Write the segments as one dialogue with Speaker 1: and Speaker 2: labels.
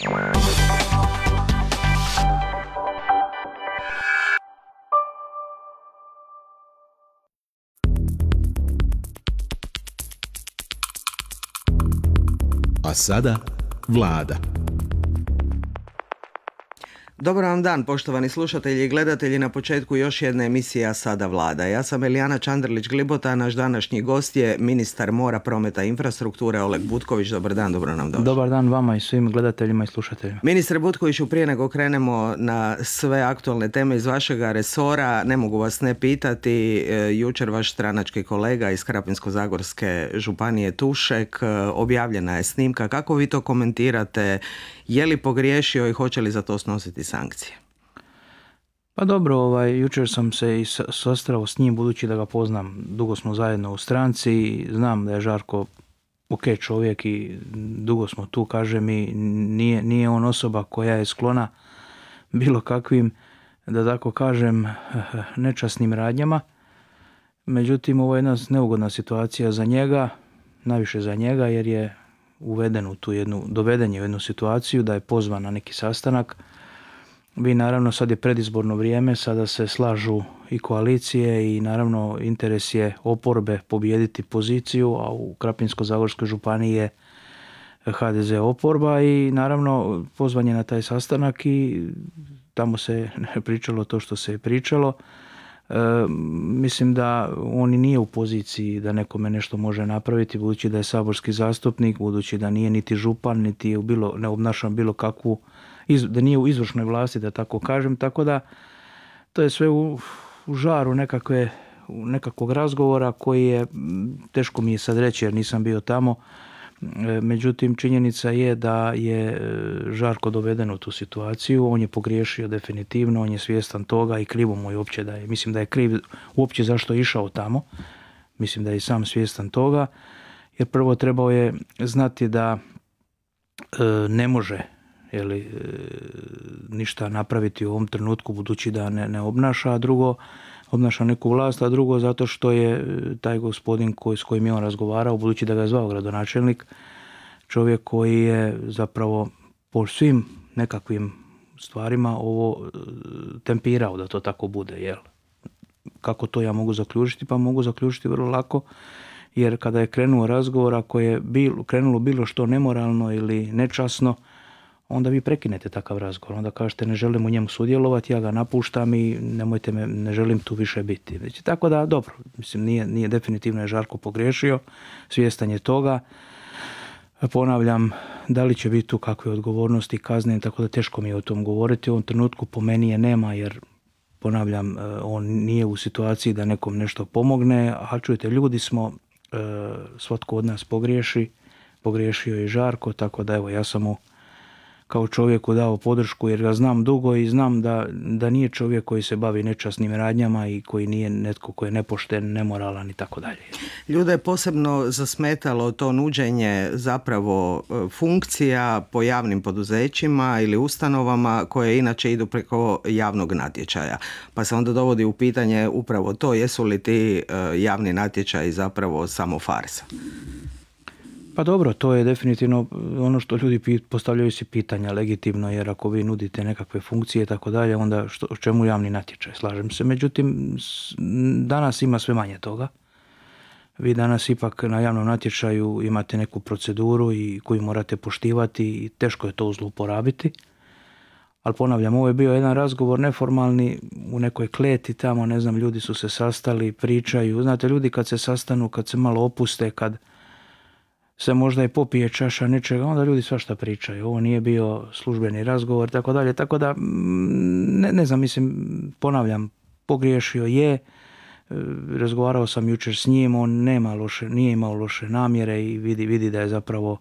Speaker 1: A vlada.
Speaker 2: Dobar vam dan, poštovani slušatelji i gledatelji, na početku još jedna emisija Sada vlada. Ja sam Elijana Čandrlić-Glibota, naš današnji gost je ministar mora, prometa i infrastrukture Oleg Butković. Dobar dan, dobro nam
Speaker 1: došlo. Dobar dan vama i svim gledateljima i slušateljima.
Speaker 2: Ministre Butkoviću, prije nego krenemo na sve aktualne teme iz vašega resora, ne mogu vas ne pitati, e, jučer vaš stranački kolega iz Krapinsko-Zagorske županije Tušek, e, objavljena je snimka. Kako vi to komentirate je li pogriješio i hoće li za to snositi sankcije?
Speaker 1: Pa dobro, ovaj, jučer sam se i sastrao s njim budući da ga poznam. Dugo smo zajedno u stranci i znam da je Žarko ok čovjek i dugo smo tu, kaže mi, nije, nije on osoba koja je sklona bilo kakvim, da tako kažem, nečasnim radnjama. Međutim, ovo je jedna neugodna situacija za njega, najviše za njega jer je uveden u tu jednu, doveden je u jednu situaciju da je pozvan na neki sastanak. Vi naravno sad je predizborno vrijeme, sada se slažu i koalicije i naravno interes je oporbe pobijediti poziciju, a u Krapinsko-Zagorskoj županiji je HDZ oporba i naravno pozvan je na taj sastanak i tamo se pričalo to što se je pričalo. E, mislim da on nije u poziciji da nekome nešto može napraviti budući da je saborski zastupnik, budući da nije niti župan, niti je bilo, ne obnašan bilo kakvu, da nije u izvršnoj vlasti, da tako kažem, tako da to je sve u, u žaru nekakve, nekakvog razgovora koji je, teško mi je sad reći jer nisam bio tamo, E, međutim, činjenica je da je e, Žarko doveden u tu situaciju, on je pogriješio definitivno, on je svjestan toga i krivo mu je uopće da je, mislim da je kriv uopće zašto je išao tamo, mislim da je i sam svjestan toga, jer prvo trebao je znati da e, ne može ništa napraviti u ovom trenutku budući da ne, ne obnaša, a drugo, obnaša neku vlast, a drugo zato što je e, taj gospodin koji, s kojim je on razgovarao, budući da ga je zvao gradonačelnik, čovjek koji je zapravo po svim nekakvim stvarima ovo e, tempirao da to tako bude, jel? Kako to ja mogu zaključiti? Pa mogu zaključiti vrlo lako, jer kada je krenuo razgovor, ako je bilo, krenulo bilo što nemoralno ili nečasno, onda vi prekinete takav razgovor, onda kažete ne želim u njemu sudjelovati, ja ga napuštam i nemojte me, ne želim tu više biti. Znači, tako da, dobro, mislim, nije, nije definitivno je Žarko pogriješio, svjestan je toga. Ponavljam, da li će biti tu kakve odgovornosti kazne, tako da teško mi je o tom govoriti. U ovom trenutku po meni je nema, jer ponavljam, e, on nije u situaciji da nekom nešto pomogne, a čujete, ljudi smo, e, svatko od nas pogriješi, pogriješio je Žarko, tako da evo, ja sam mu kao čovjeku dao podršku jer ga znam dugo i znam da, da nije čovjek koji se bavi nečasnim radnjama i koji nije netko koji je nepošten, nemoralan i tako dalje.
Speaker 2: Ljude je posebno zasmetalo to nuđenje zapravo e, funkcija po javnim poduzećima ili ustanovama koje inače idu preko javnog natječaja. Pa se onda dovodi u pitanje upravo to jesu li ti e, javni natječaji zapravo samo farsa.
Speaker 1: Pa dobro, to je definitivno e, ono što ljudi postavljaju si pitanja legitimno, jer ako vi nudite nekakve funkcije i tako dalje, onda što, čemu javni natječaj, slažem se. Međutim, danas ima sve manje toga. Vi danas ipak na javnom natječaju imate neku proceduru i koju morate poštivati i teško je to zlouporabiti. Ali ponavljam, ovo je bio jedan razgovor neformalni u nekoj kleti tamo, ne znam, ljudi su se sastali, pričaju. Znate, ljudi kad se sastanu, kad se malo opuste, kad se možda i popije čaša nečega, onda ljudi svašta pričaju. Ovo nije bio službeni razgovor, tako dalje. Tako da, mm, ne, ne znam, mislim, ponavljam, pogriješio je, e, razgovarao sam jučer s njim, on nema loše, nije imao loše namjere i vidi, vidi da je zapravo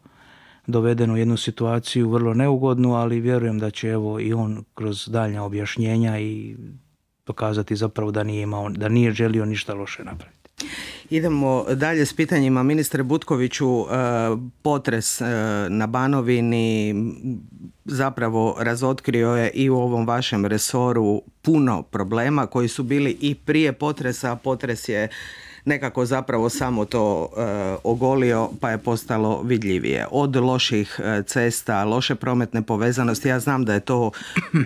Speaker 1: doveden u jednu situaciju vrlo neugodnu, ali vjerujem da će evo i on kroz daljnja objašnjenja i pokazati zapravo da nije imao, da nije želio ništa loše napraviti.
Speaker 2: Idemo dalje s pitanjima. Ministre Butkoviću, e, potres e, na Banovini zapravo razotkrio je i u ovom vašem resoru puno problema koji su bili i prije potresa. Potres je nekako zapravo samo to e, ogolio pa je postalo vidljivije. Od loših e, cesta, loše prometne povezanosti, ja znam da je to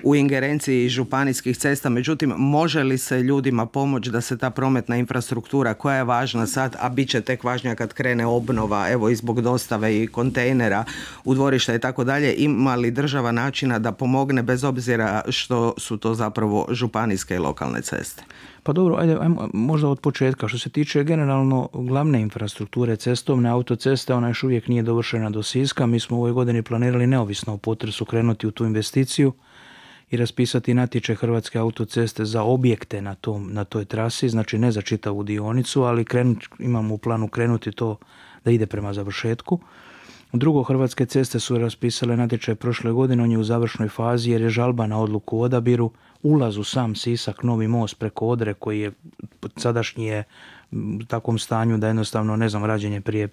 Speaker 2: u ingerenciji županijskih cesta, međutim može li se ljudima pomoći da se ta prometna infrastruktura koja je važna sad, a bit će tek važnija kad krene obnova, evo i zbog dostave i kontejnera u dvorišta i tako dalje, ima li država načina da pomogne bez obzira što su to zapravo županijske i lokalne ceste?
Speaker 1: Pa dobro, ajde, ajmo, možda od početka. Što se tiče generalno glavne infrastrukture cestovne autoceste, ona još uvijek nije dovršena do Siska. Mi smo u ovoj godini planirali neovisno o potresu krenuti u tu investiciju i raspisati natječaj Hrvatske autoceste za objekte na, tom, na toj trasi, znači ne za čitavu dionicu, ali krenut, imamo u planu krenuti to da ide prema završetku. Drugo, Hrvatske ceste su raspisale natječaj prošle godine, on je u završnoj fazi jer je žalba na odluku o odabiru. Ulaz u sam Sisak, novi most preko Odre koji je sadašnji je u takvom stanju da jednostavno, ne znam, rađen je prije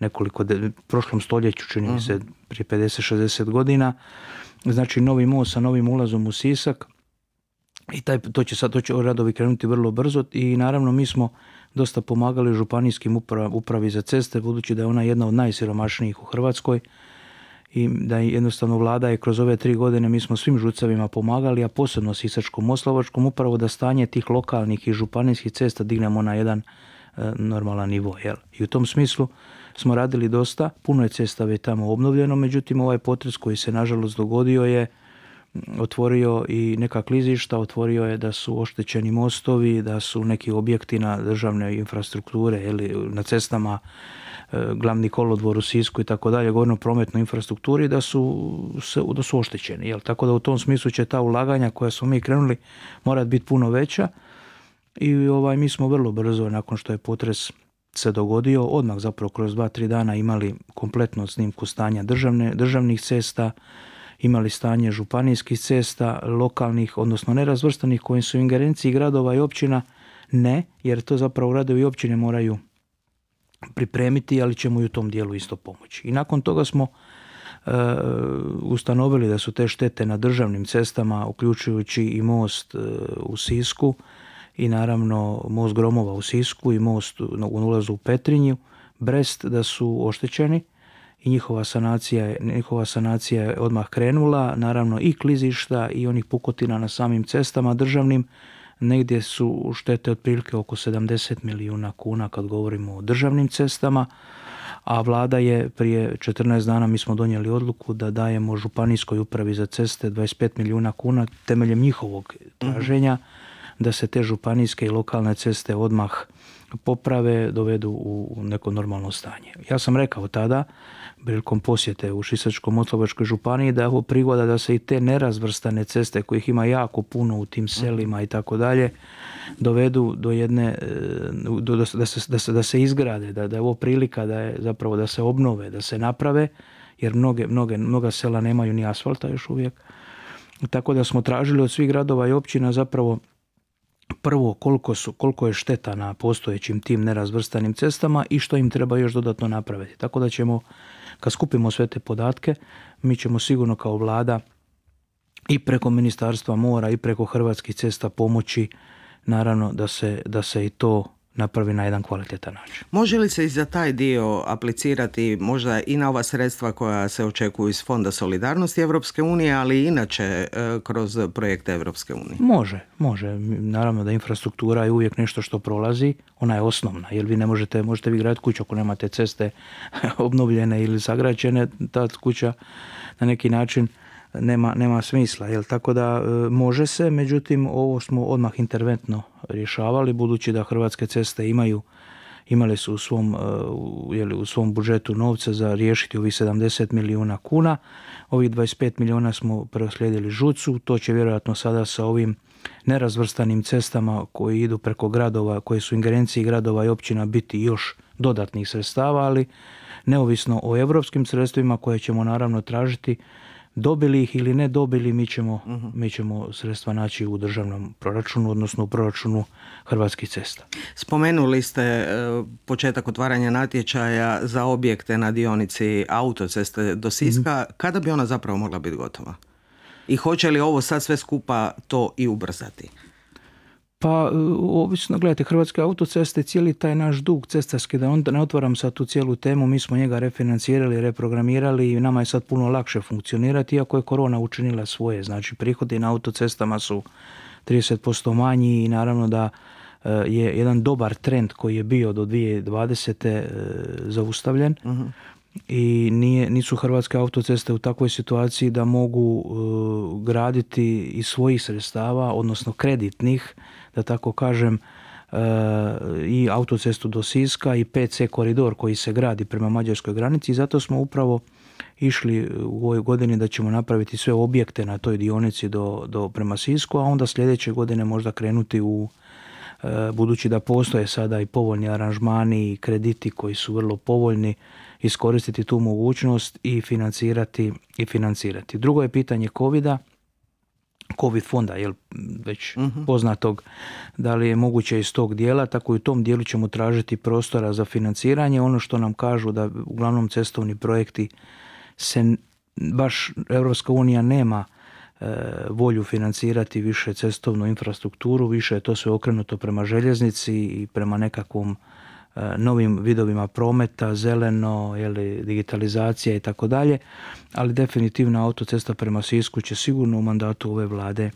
Speaker 1: nekoliko, de, prošlom stoljeću čini mi mhm. se, prije 50-60 godina. Znači novi most sa novim ulazom u Sisak i taj, to će sad, to će radovi krenuti vrlo brzo i naravno mi smo dosta pomagali županijskim upravi za ceste, budući da je ona jedna od najsiromašnijih u Hrvatskoj i da jednostavno vlada je kroz ove tri godine mi smo svim žucavima pomagali, a posebno Sisačko-Moslavačkom upravo da stanje tih lokalnih i županijskih cesta dignemo na jedan e, normalan nivo. Jel? I u tom smislu smo radili dosta, puno je cesta već tamo obnovljeno, međutim ovaj potres koji se nažalost dogodio je otvorio i neka klizišta, otvorio je da su oštećeni mostovi, da su neki objekti na državne infrastrukture ili na cestama, e, glavni kolodvor u Sisku i tako dalje, govorno prometnoj infrastrukturi, da su, se, da su oštećeni. Jel? Tako da u tom smislu će ta ulaganja koja smo mi krenuli morati biti puno veća i ovaj, mi smo vrlo brzo nakon što je potres se dogodio, odmah zapravo kroz dva, tri dana imali kompletnu snimku stanja državne, državnih cesta, imali stanje županijskih cesta, lokalnih, odnosno nerazvrstanih koji su u ingerenciji gradova i općina, ne, jer to zapravo gradovi i općine moraju pripremiti, ali ćemo i u tom dijelu isto pomoći. I nakon toga smo e, ustanovili da su te štete na državnim cestama, uključujući i most e, u Sisku i naravno most Gromova u Sisku i most u ulazu u Petrinju, Brest da su oštećeni njihova sanacija, je, njihova sanacija odmah krenula, naravno i klizišta i onih pukotina na samim cestama državnim, negdje su štete otprilike oko 70 milijuna kuna kad govorimo o državnim cestama, a vlada je prije 14 dana mi smo donijeli odluku da dajemo županijskoj upravi za ceste 25 milijuna kuna temeljem njihovog traženja da se te županijske i lokalne ceste odmah poprave, dovedu u neko normalno stanje. Ja sam rekao tada prilikom posjete u šisačko moslovačkoj županiji da je ovo prigoda da se i te nerazvrstane ceste kojih ima jako puno u tim selima i tako dalje dovedu do jedne e, do, da, se, da, se, da, se, izgrade da, da je ovo prilika da je zapravo da se obnove da se naprave jer mnoge, mnoge, mnoga sela nemaju ni asfalta još uvijek tako da smo tražili od svih gradova i općina zapravo prvo koliko, su, koliko je šteta na postojećim tim nerazvrstanim cestama i što im treba još dodatno napraviti. Tako da ćemo kad skupimo sve te podatke, mi ćemo sigurno kao vlada i preko Ministarstva mora i preko Hrvatskih cesta pomoći naravno da se, da se i to napravi na jedan kvalitetan način. Može li se i za taj
Speaker 2: dio aplicirati možda i na ova sredstva koja se očekuju iz Fonda solidarnosti Europske unije, ali i inače e, kroz projekte Europske unije?
Speaker 1: Može, može. Naravno da infrastruktura je uvijek nešto što prolazi, ona je osnovna, jer vi ne možete, možete vi graditi kuću ako nemate ceste obnovljene ili sagrađene, ta kuća na neki način nema, nema smisla. Jel? Tako da e, može se, međutim ovo smo odmah interventno rješavali budući da Hrvatske ceste imaju imali su u svom, e, u svom budžetu novca za riješiti ovih 70 milijuna kuna. Ovih 25 milijuna smo preoslijedili žucu, to će vjerojatno sada sa ovim nerazvrstanim cestama koji idu preko gradova, koje su ingerenciji gradova i općina biti još dodatnih sredstava, ali neovisno o europskim sredstvima koje ćemo naravno tražiti, dobili ih ili ne dobili, mi ćemo, mhm. mi ćemo sredstva naći u državnom proračunu, odnosno u proračunu Hrvatskih cesta.
Speaker 2: Spomenuli ste e, početak otvaranja natječaja za objekte na dionici autoceste do Siska. Mhm. Kada bi ona zapravo mogla biti gotova? I hoće li ovo sad sve skupa to i ubrzati?
Speaker 1: Pa e, ovisno, gledajte, Hrvatske autoceste cijeli taj naš dug cestarski, da onda ne otvaram sad tu cijelu temu, mi smo njega refinancirali, reprogramirali i nama je sad puno lakše funkcionirati, iako je korona učinila svoje. Znači, prihodi na autocestama su 30% manji i naravno da e, je jedan dobar trend koji je bio do 2020. E, zaustavljen. Uh mhm. -huh i nije, nisu hrvatske autoceste u takvoj situaciji da mogu graditi iz svojih sredstava, odnosno kreditnih, da tako kažem, e, i autocestu do Siska i PC koridor koji se gradi prema mađarskoj granici i zato smo upravo išli u ovoj godini da ćemo napraviti sve objekte na toj dionici do, do prema Sisku, a onda sljedeće godine možda krenuti u e, budući da postoje sada i povoljni aranžmani i krediti koji su vrlo povoljni, iskoristiti tu mogućnost i financirati i financirati. Drugo je pitanje covida COVID fonda, jel, već mhm. poznatog, da li je moguće iz tog dijela, tako i u tom dijelu ćemo tražiti prostora za financiranje. Ono što nam kažu da uglavnom cestovni projekti se baš Europska unija nema e, volju financirati više cestovnu infrastrukturu, više je to sve okrenuto prema željeznici i prema nekakvom E, novim vidovima prometa, zeleno, jeli, digitalizacija i tako dalje, ali definitivno autocesta prema Sisku će sigurno u mandatu ove vlade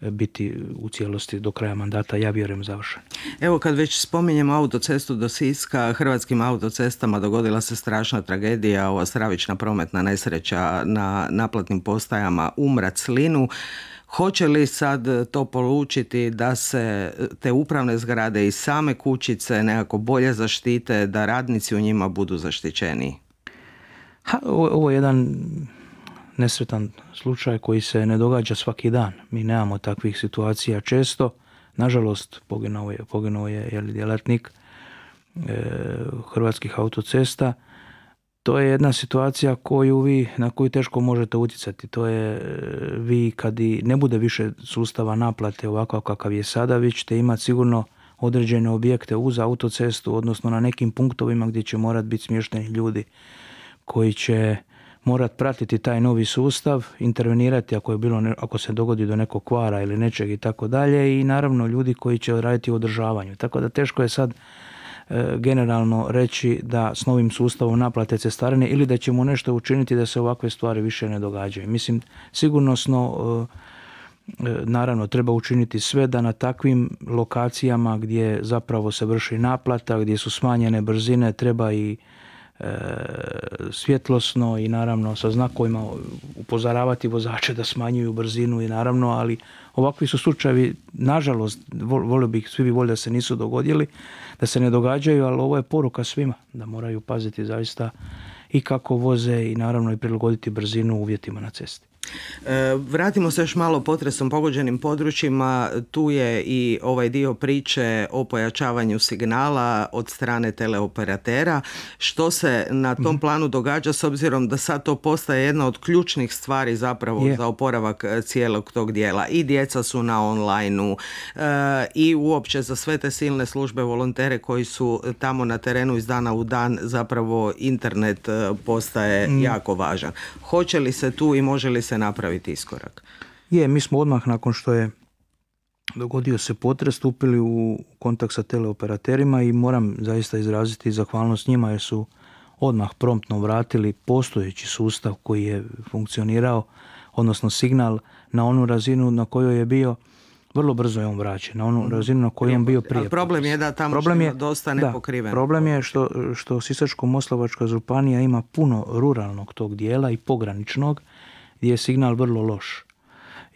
Speaker 1: e, biti u cijelosti do kraja mandata, ja vjerujem, završen.
Speaker 2: Evo kad već spominjemo autocestu do Siska, hrvatskim autocestama dogodila se strašna tragedija, ova stravična prometna nesreća na naplatnim postajama u Mraclinu. Hoće li sad e, to polučiti da se e, te upravne zgrade i same kućice nekako bolje zaštite, da radnici u njima budu zaštićeni?
Speaker 1: Ha, ovo je jedan nesretan slučaj koji se ne događa svaki dan. Mi nemamo takvih situacija često. Nažalost, poginuo je, je, djelatnik e, Hrvatskih autocesta to je jedna situacija koju vi, na koju teško možete utjecati. To je e, vi kad i ne bude više sustava naplate ovako kakav je sada, vi ćete imati sigurno određene objekte uz autocestu, odnosno na nekim punktovima gdje će morat biti smješteni ljudi koji će morat pratiti taj novi sustav, intervenirati ako, je bilo, ako se dogodi do nekog kvara ili nečeg i tako dalje i naravno ljudi koji će raditi u održavanju. Tako da teško je sad E, generalno reći da s novim sustavom naplate cestarine ili da ćemo nešto učiniti da se ovakve stvari više ne događaju. Mislim, sigurnosno e, e, naravno treba učiniti sve da na takvim lokacijama gdje zapravo se vrši naplata, gdje su smanjene brzine, treba i E, svjetlosno i naravno sa znakovima upozoravati vozače da smanjuju brzinu i naravno, ali ovakvi su slučajevi, nažalost, volio bih, svi bi voljeli da se nisu dogodili, da se ne događaju, ali ovo je poruka svima da moraju paziti zaista i kako voze i naravno i prilagoditi brzinu uvjetima na cesti.
Speaker 2: E, vratimo se još malo potresom pogođenim područjima. Tu je i ovaj dio priče o pojačavanju signala od strane teleoperatera. Što se na tom mhm. planu događa s obzirom da sad to postaje jedna od ključnih stvari zapravo za oporavak e, cijelog tog dijela. I djeca su na online e, i uopće za sve te silne službe volontere koji su tamo na terenu iz dana u dan zapravo internet postaje mhm. jako važan. Hoće li se tu i može li se se napraviti iskorak.
Speaker 1: Je, mi smo odmah nakon što je dogodio se potres, stupili u kontakt sa teleoperaterima i moram zaista izraziti zahvalnost njima jer su odmah promptno vratili postojeći sustav koji je funkcionirao, odnosno signal na onu razinu na kojoj je bio vrlo brzo je on vraćen na onu mhm. razinu na kojoj je on bio prije. A
Speaker 2: problem je da tamo problem je, dosta nepokriveno.
Speaker 1: Problem je što, što Sisačko-Moslavačka županija ima puno ruralnog tog dijela i pograničnog gdje je signal vrlo loš.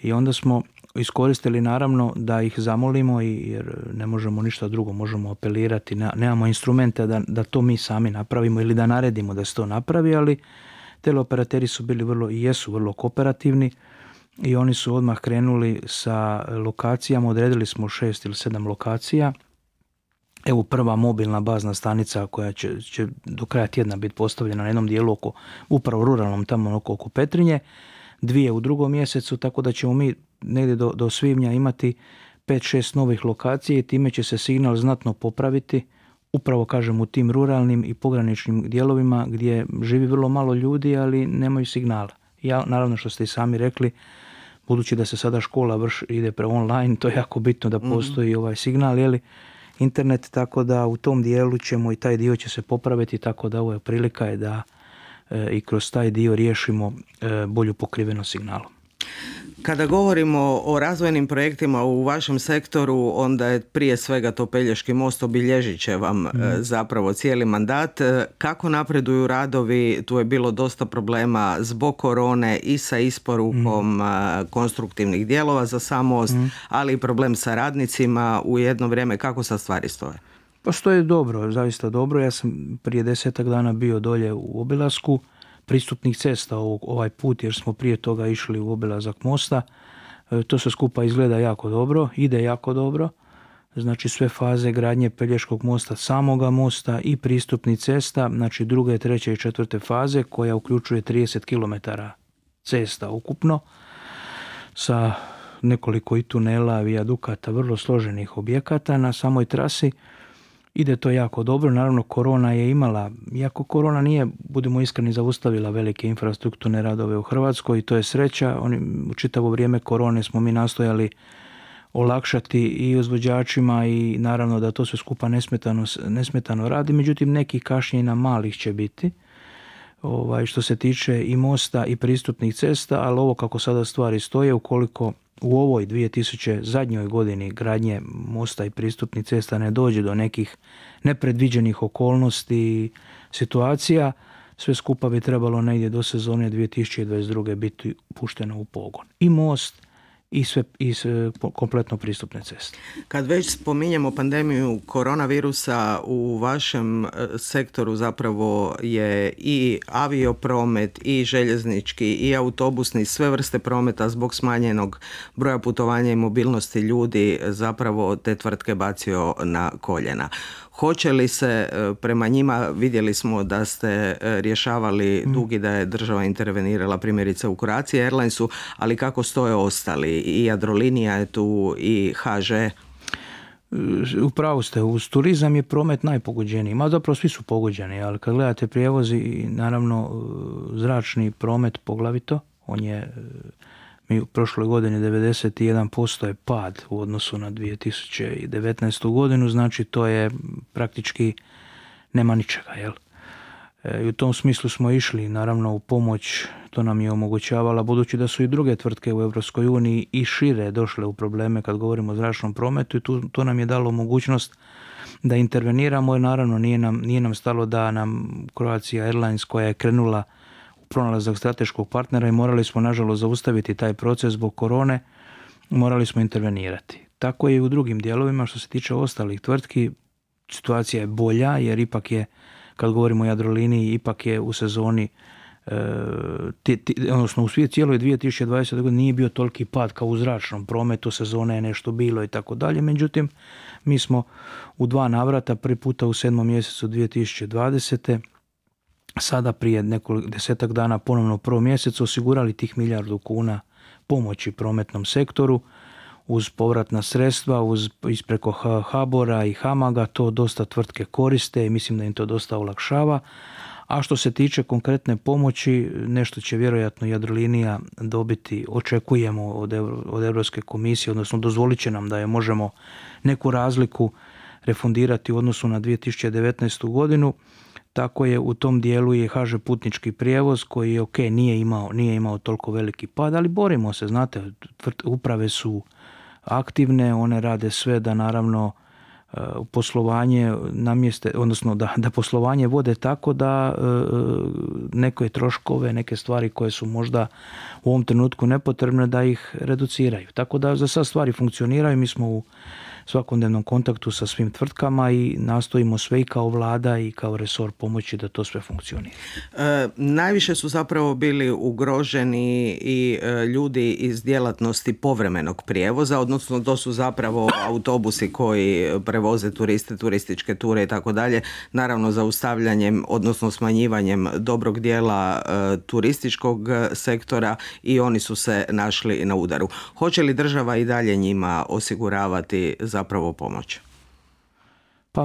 Speaker 1: I onda smo iskoristili naravno da ih zamolimo jer ne možemo ništa drugo, možemo apelirati, nemamo instrumente da, da to mi sami napravimo ili da naredimo da se to napravi, ali teleoperateri su bili vrlo i jesu vrlo kooperativni i oni su odmah krenuli sa lokacijama, odredili smo šest ili sedam lokacija Evo prva mobilna bazna stanica koja će, će do kraja tjedna biti postavljena na jednom dijelu oko, upravo ruralnom tamo oko, oko Petrinje, dvije u drugom mjesecu, tako da ćemo mi negdje do, do svibnja imati 5-6 novih lokacija i time će se signal znatno popraviti, upravo kažem u tim ruralnim i pograničnim dijelovima gdje živi vrlo malo ljudi, ali nemaju signala. Ja, naravno što ste i sami rekli, budući da se sada škola vrš, ide pre online, to je jako bitno da mhm. postoji ovaj signal, jeli, internet, tako da u tom dijelu ćemo i taj dio će se popraviti, tako da ovo je prilika je da e, i kroz taj dio riješimo e, bolju pokrivenost signalom.
Speaker 2: Kada govorimo o razvojnim projektima u vašem sektoru, onda je prije svega to Pelješki most obilježit će vam mhm. e, zapravo cijeli mandat. E, kako napreduju radovi? Tu je bilo dosta problema zbog korone i sa isporukom mhm. e, konstruktivnih dijelova za samost, mhm. ali i problem sa radnicima u jedno vrijeme. Kako sa stvari stoje?
Speaker 1: Pa stoje dobro, zaista dobro. Ja sam prije desetak dana bio dolje u obilasku pristupnih cesta ovaj put jer smo prije toga išli u obilazak mosta. E, to se skupa izgleda jako dobro, ide jako dobro. Znači sve faze gradnje Pelješkog mosta, samoga mosta i pristupnih cesta, znači druge, treće i četvrte faze koja uključuje 30 km cesta ukupno sa nekoliko i tunela, vijadukata, vrlo složenih objekata na samoj trasi ide to jako dobro. Naravno, korona je imala, iako korona nije, budemo iskreni, zaustavila velike infrastrukturne radove u Hrvatskoj i to je sreća. Oni, u čitavo vrijeme korone smo mi nastojali olakšati i uzvođačima i naravno da to sve skupa nesmetano, nesmetano radi. Međutim, nekih kašnjenja malih će biti ovaj, što se tiče i mosta i pristupnih cesta, ali ovo kako sada stvari stoje, ukoliko u ovoj 2000 zadnjoj godini gradnje mosta i pristupnih cesta ne dođe do nekih nepredviđenih okolnosti i situacija, sve skupa bi trebalo negdje do sezone 2022. biti pušteno u pogon. I most i sve iz kompletno pristupne ceste. Kad već
Speaker 2: spominjemo pandemiju koronavirusa u vašem e, sektoru zapravo je i aviopromet i željeznički i autobusni sve vrste prometa zbog smanjenog broja putovanja i mobilnosti ljudi zapravo te tvrtke bacio na koljena. Hoće li se e, prema njima, vidjeli smo da ste e, rješavali mm. dugi da je država intervenirala primjerice u Croatia Airlinesu, ali kako stoje ostali i Jadrolinija je tu i HŽ.
Speaker 1: Upravo ste, uz turizam je promet najpogođeniji, ma zapravo svi su pogođeni, ali kad gledate prijevozi, naravno e, zračni promet poglavito, on je e, mi u prošloj godini 91% je pad u odnosu na 2019. godinu, znači to je praktički nema ničega, jel? E, I u tom smislu smo išli naravno u pomoć to nam je omogućavala budući da su i druge tvrtke u EU i šire došle u probleme kad govorimo o zračnom prometu i to nam je dalo mogućnost da interveniramo i naravno nije nam, nije nam stalo da nam Croatia Airlines koja je krenula u pronalazak strateškog partnera i morali smo nažalost zaustaviti taj proces zbog korone, morali smo intervenirati. Tako je i u drugim dijelovima što se tiče ostalih tvrtki, situacija je bolja jer ipak je kad govorimo o Jadroliniji, ipak je u sezoni te, te, odnosno u svijet cijeloj 2020. godine nije bio toliki pad kao u zračnom prometu, sezone je nešto bilo i tako dalje. Međutim, mi smo u dva navrata, prvi puta u sedmom mjesecu 2020. sada prije nekoliko desetak dana ponovno u prvom mjesecu osigurali tih milijardu kuna pomoći prometnom sektoru uz povratna sredstva, uz ispreko Habora i Hamaga, to dosta tvrtke koriste i mislim da im to dosta olakšava. A što se tiče konkretne pomoći, nešto će vjerojatno Jadrolinija dobiti, očekujemo od, od Europske komisije, odnosno dozvolit će nam da je možemo neku razliku refundirati u odnosu na 2019. godinu. Tako je u tom dijelu je HŽ putnički prijevoz koji je ok, nije imao, nije imao toliko veliki pad, ali borimo se, znate, uprave su aktivne, one rade sve da naravno E, poslovanje namjeste, odnosno da, da poslovanje vode tako da e, neke troškove, neke stvari koje su možda u ovom trenutku nepotrebne da ih reduciraju. Tako da za sad stvari funkcioniraju, mi smo u svakodnevnom kontaktu sa svim tvrtkama i nastojimo sve i kao vlada i kao resor pomoći da to sve funkcionira.
Speaker 2: E, najviše su zapravo bili ugroženi i e, ljudi iz djelatnosti povremenog prijevoza, odnosno to su zapravo autobusi koji prevoze turiste, turističke ture i tako dalje, naravno zaustavljanjem, odnosno smanjivanjem dobrog dijela e, turističkog sektora i oni su se našli na udaru. Hoće li država i dalje njima osiguravati za zapravo pomoć?
Speaker 1: Pa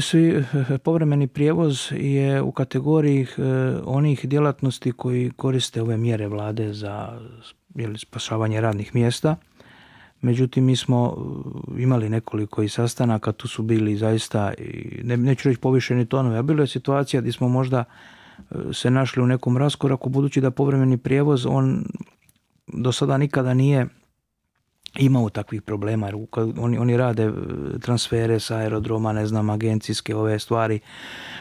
Speaker 1: svi eh, povremeni prijevoz je u kategoriji eh, onih djelatnosti koji koriste ove mjere vlade za spašavanje radnih mjesta. Međutim, mi smo eh, imali nekoliko i sastanaka, tu su bili zaista, ne, neću reći povišeni tonovi, a bilo je situacija gdje smo možda se našli u nekom raskoraku, budući da povremeni prijevoz, on do sada nikada nije imao takvih problema oni, oni rade e, transfere sa aerodroma, ne znam, agencijske ove stvari,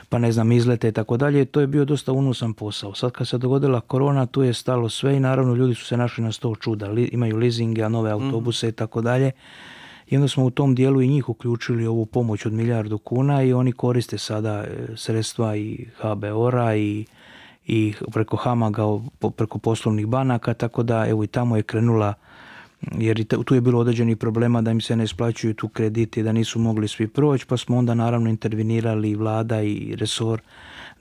Speaker 1: pa ne znam, izlete i tako dalje. To je bio dosta unosan posao. Sad kad se dogodila korona, tu je stalo sve i naravno ljudi su se našli na sto čuda. imaju leasinge, nove mm. autobuse i tako dalje. I onda smo u tom dijelu i njih uključili ovu pomoć od milijardu kuna i oni koriste sada e, sredstva i HBOR-a i i preko Hamaga, preko poslovnih banaka, tako da evo i tamo je krenula jer tu je bilo određenih problema da im se ne isplaćuju tu krediti, da nisu mogli svi proći, pa smo onda naravno intervenirali i vlada i resor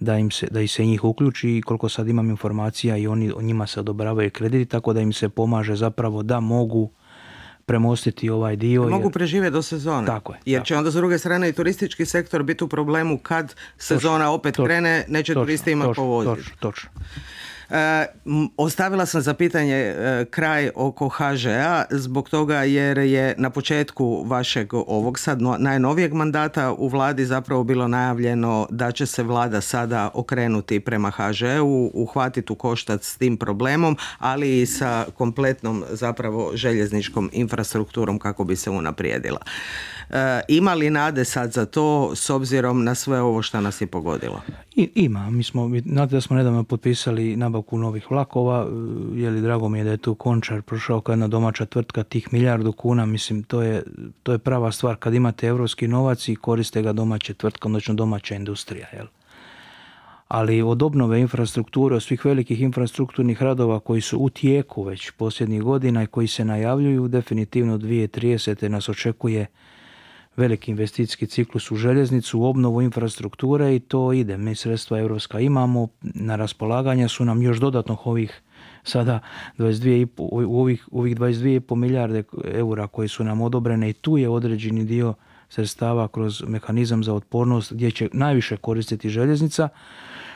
Speaker 1: da im se, da se njih uključi i koliko sad imam informacija i oni njima se odobravaju krediti, tako da im se pomaže zapravo da mogu premostiti ovaj dio. Mogu
Speaker 2: preživjeti do sezone. Tako je. Jer će onda s druge strane i turistički sektor biti u problemu kad sezona opet krene, neće turisti imati povoziti. Točno, točno. E, ostavila sam za pitanje e, kraj oko hž zbog toga jer je na početku vašeg ovog sad najnovijeg mandata u vladi zapravo bilo najavljeno da će se vlada sada okrenuti prema HŽ-u, uhvatiti u koštac s tim problemom, ali i sa kompletnom zapravo željezničkom infrastrukturom kako bi se unaprijedila. E, ima li nade sad za to s obzirom na sve ovo što nas je pogodilo?
Speaker 1: ima. Mi smo, znate da smo nedavno potpisali na nabavku novih vlakova, e, je li drago mi je da je tu Končar prošao kao jedna domaća tvrtka tih milijardu kuna, mislim to je, to je prava stvar kad imate europski novac i koriste ga domaće tvrtka, odnosno domaća industrija. Jel? Ali od obnove infrastrukture, od svih velikih infrastrukturnih radova koji su u tijeku već posljednjih godina i koji se najavljuju, definitivno 2030. nas očekuje veliki investicijski ciklus u željeznicu, u obnovu infrastrukture i to ide. Mi sredstva europska imamo, na raspolaganja su nam još dodatno ovih sada 22,5, u ovih, ovih 22,5 milijarde eura koje su nam odobrene i tu je određeni dio sredstava kroz mehanizam za otpornost gdje će najviše koristiti željeznica.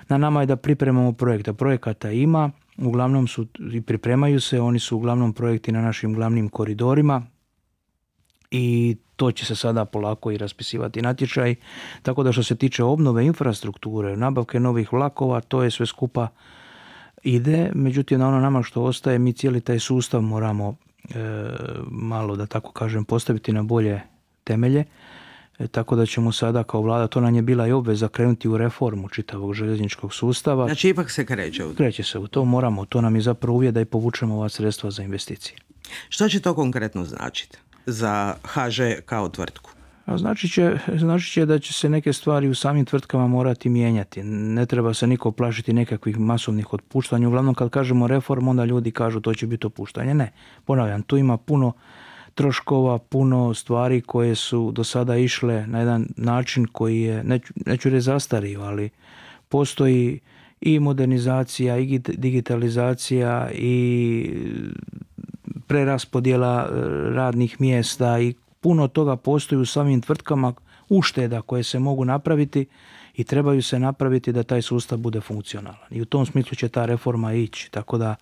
Speaker 1: Na nama je da pripremamo projekta. Projekata ima, uglavnom su i pripremaju se, oni su uglavnom projekti na našim glavnim koridorima, i to će se sada polako i raspisivati natječaj. Tako da što se tiče obnove infrastrukture, nabavke novih vlakova, to je sve skupa ide. Međutim, na ono nama što ostaje, mi cijeli taj sustav moramo e, malo, da tako kažem, postaviti na bolje temelje. E, tako da ćemo sada kao vlada, to nam je bila i obveza krenuti u reformu čitavog željezničkog sustava. Znači ipak se kreće u to? Kreće se u to, moramo. To nam je zapravo uvijek da i povučemo ova sredstva za investicije.
Speaker 2: Što će to konkretno značiti? za HŽ kao tvrtku?
Speaker 1: A znači će, znači će da će se neke stvari u samim tvrtkama morati mijenjati. Ne treba se niko plašiti nekakvih masovnih otpuštanja. Uglavnom kad kažemo reform onda ljudi kažu to će biti opuštanje. Ne, ponavljam, tu ima puno troškova, puno stvari koje su do sada išle na jedan način koji je, neću, neću reći ali postoji i modernizacija, i digitalizacija, i preraspodjela e, radnih mjesta i puno toga postoji u samim tvrtkama ušteda koje se mogu napraviti i trebaju se napraviti da taj sustav bude funkcionalan. I u tom smislu će ta reforma ići, tako da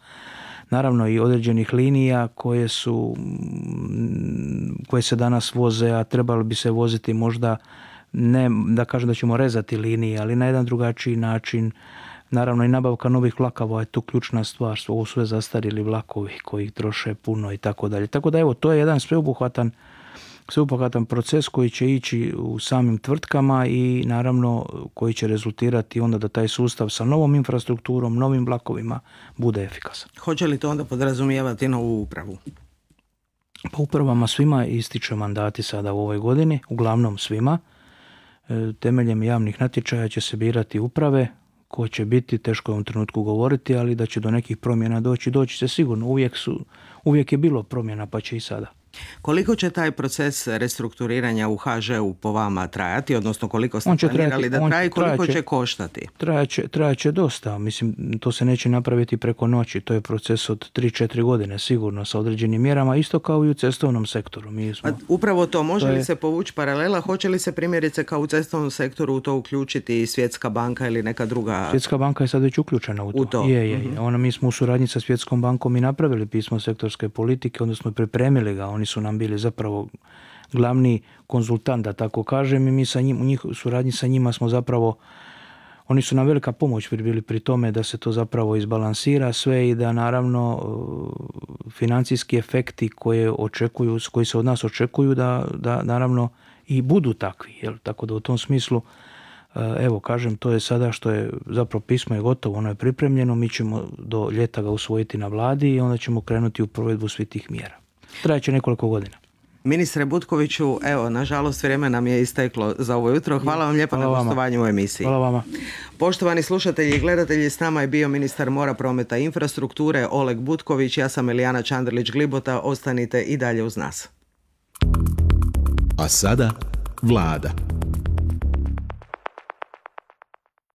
Speaker 1: naravno i određenih linija koje su mm, koje se danas voze, a trebalo bi se voziti možda ne da kažem da ćemo rezati linije, ali na jedan drugačiji način Naravno i nabavka novih vlakova je tu ključna stvar, ovo su sve zastarili vlakovi koji troše puno i tako dalje. Tako da evo, to je jedan sveobuhvatan sveobuhvatan proces koji će ići u samim tvrtkama i naravno koji će rezultirati onda da taj sustav sa novom infrastrukturom, novim vlakovima bude efikasan.
Speaker 2: Hoće li to onda podrazumijevati
Speaker 1: novu upravu? Pa upravama svima ističu mandati sada u ovoj godini, uglavnom svima. E, temeljem javnih natječaja će se birati uprave ko će biti, teško je u ovom trenutku govoriti, ali da će do nekih promjena doći, doći se sigurno. Uvijek, su, uvijek je bilo promjena, pa će i sada.
Speaker 2: Koliko će taj proces restrukturiranja u HŽ-u po vama trajati, odnosno koliko ste će planirali trajati, da traje i koliko će, koštati?
Speaker 1: Trajaće, će dosta, mislim to se neće napraviti preko noći, to je proces od 3-4 godine sigurno sa određenim mjerama, isto kao i u cestovnom sektoru. Mi smo,
Speaker 2: upravo to, može li se povući paralela, hoće li se primjerice kao u cestovnom sektoru u to uključiti i Svjetska banka ili neka druga? Svjetska
Speaker 1: banka je sad već uključena u to. U to. Je, je, mhm. Ona, mi smo u suradnji sa Svjetskom bankom i napravili pismo sektorske politike, odnosno pripremili ga, oni su nam bili zapravo glavni konzultant, da tako kažem, i mi sa njim, u njih, suradnji sa njima smo zapravo, oni su nam velika pomoć bili pri tome da se to zapravo izbalansira sve i da naravno e, financijski efekti koje očekuju, koji se od nas očekuju da, da naravno i budu takvi, jel? tako da u tom smislu e, Evo, kažem, to je sada što je, zapravo pismo je gotovo, ono je pripremljeno, mi ćemo do ljeta ga usvojiti na vladi i onda ćemo krenuti u provedbu svih tih mjera će nekoliko godina.
Speaker 2: Ministre Butkoviću, evo, nažalost vrijeme nam je isteklo za ovo jutro. Hvala vam lijepo na gostovanju u emisiji. Hvala vama. Poštovani slušatelji i gledatelji, s nama je bio ministar mora, prometa i infrastrukture Oleg Butković. Ja sam Elijana Čandrlić-Glibota. Ostanite i dalje uz nas.
Speaker 1: A sada vlada.